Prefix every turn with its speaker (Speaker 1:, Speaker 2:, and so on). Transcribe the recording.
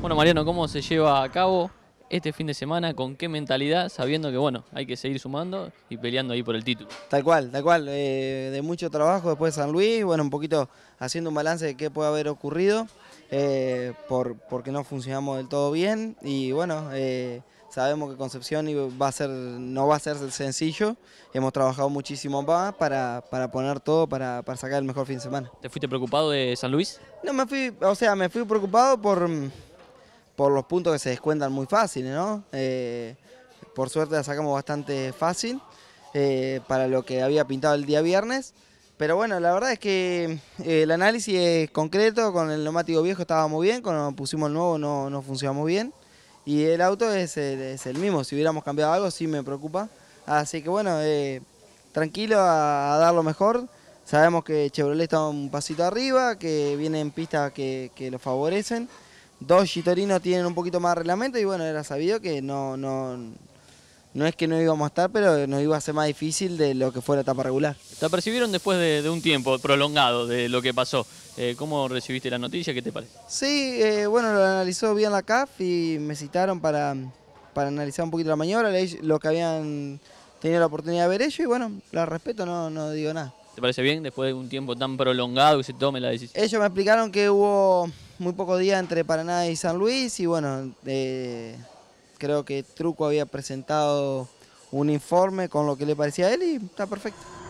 Speaker 1: Bueno, Mariano, ¿cómo se lleva a cabo este fin de semana? ¿Con qué mentalidad? Sabiendo que, bueno, hay que seguir sumando y peleando ahí por el título.
Speaker 2: Tal cual, tal cual. Eh, de mucho trabajo después de San Luis, bueno, un poquito haciendo un balance de qué puede haber ocurrido, eh, por, porque no funcionamos del todo bien. Y bueno, eh, sabemos que Concepción va a ser, no va a ser sencillo. Hemos trabajado muchísimo más para, para poner todo, para, para sacar el mejor fin de semana.
Speaker 1: ¿Te fuiste preocupado de San Luis? No, me fui,
Speaker 2: o sea, me fui preocupado por por los puntos que se descuentan muy fáciles, ¿no? Eh, por suerte la sacamos bastante fácil eh, para lo que había pintado el día viernes. Pero bueno, la verdad es que eh, el análisis es concreto, con el neumático viejo estaba bien, cuando pusimos el nuevo no, no muy bien. Y el auto es, el mismo, si hubiéramos cambiado algo sí me preocupa. Así que bueno, tranquilo a, dar lo mejor. Sabemos que Chevrolet está un pasito arriba, que vienen pistas que, que lo favorecen dos chitorinos tienen un poquito más de reglamento y bueno, era sabido que no, no, es que no íbamos a estar, pero nos iba a ser más difícil de lo que fue la etapa regular.
Speaker 1: ¿Te percibieron después de, un tiempo prolongado de lo que pasó? Eh, ¿Cómo recibiste la noticia? ¿Qué te parece?
Speaker 2: Sí, eh, bueno, lo analizó bien la CAF y me citaron para, para analizar un poquito la maniobra, lo que habían tenido la oportunidad de ver ellos y bueno, la respeto, no, no digo
Speaker 1: nada. ¿Te parece bien después de un tiempo tan prolongado que se tome la decisión?
Speaker 2: Ellos me explicaron que hubo muy poco día entre Paraná y San Luis y bueno, eh, creo que Truco había presentado un informe con lo que le parecía a él y está perfecto.